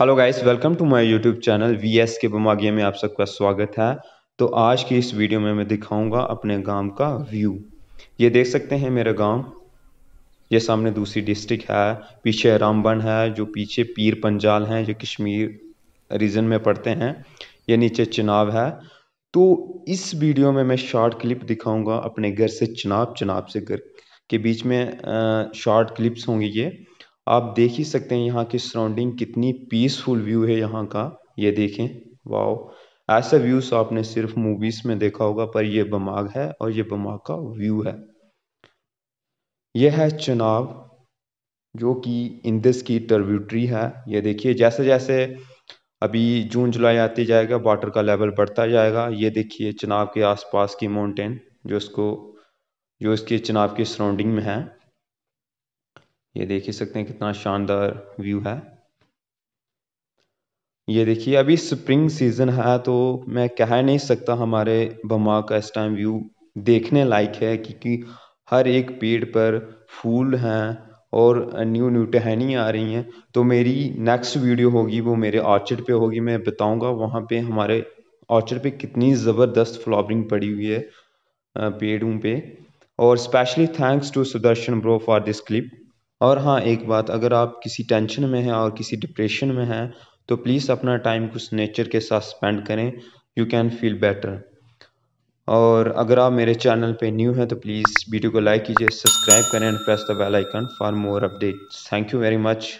hello guys welcome to my YouTube channel V S K बमागिया में आप सबका स्वागत है तो आज की इस वीडियो में मैं दिखाऊंगा अपने गांव का व्यू ये देख सकते हैं मेरा गांव ये सामने दूसरी डिस्ट्रिक्ट है पीछे रामबन है जो पीछे पीर पंजाल हैं जो कश्मीर रीजन में पड़ते हैं ये नीचे चिनाब है तो इस वीडियो में मैं शॉर्ट क्लिप दिखाऊंगा अपने घर से चिनाब चिनाब से घर के बीच में शॉर्ट क्लिप्स होंगे ये आप देख ही सकते हैं यहाँ की सराउंडिंग कितनी पीसफुल व्यू है यहाँ का ये देखें वाह ऐसा व्यूस आपने सिर्फ मूवीज में देखा होगा पर यह बमाग है और ये बमाग का व्यू है यह है चुनाव जो कि इंदस की टर्ब्यूटरी है ये देखिए जैसे जैसे अभी जून जुलाई आते जाएगा वाटर का लेवल बढ़ता जाएगा ये देखिए चनाब के आसपास की माउंटेन जो इसको जो इसके चनाब के सराउंडिंग में है ये देख ही सकते हैं कितना शानदार व्यू है ये देखिए अभी स्प्रिंग सीजन है तो मैं कह नहीं सकता हमारे बमा का इस टाइम व्यू देखने लायक है क्योंकि हर एक पेड़ पर फूल हैं और न्यू न्यू टहनियाँ आ रही हैं तो मेरी नेक्स्ट वीडियो होगी वो मेरे ऑर्चर्ड पे होगी मैं बताऊंगा वहाँ पे हमारे ऑर्चर्ड पे कितनी ज़बरदस्त फ्लावरिंग पड़ी हुई है पेड़ों पे और specially thanks to Sudarshan bro for this clip और हाँ एक बात अगर आप किसी टेंशन में हैं और किसी डिप्रेशन में हैं तो प्लीज़ अपना टाइम कुछ नेचर के साथ स्पेंड करें यू कैन फील बेटर और अगर आप मेरे चैनल पे न्यू हैं तो प्लीज़ वीडियो को लाइक कीजिए सब्सक्राइब करें and press the bell icon for more updates thank you very much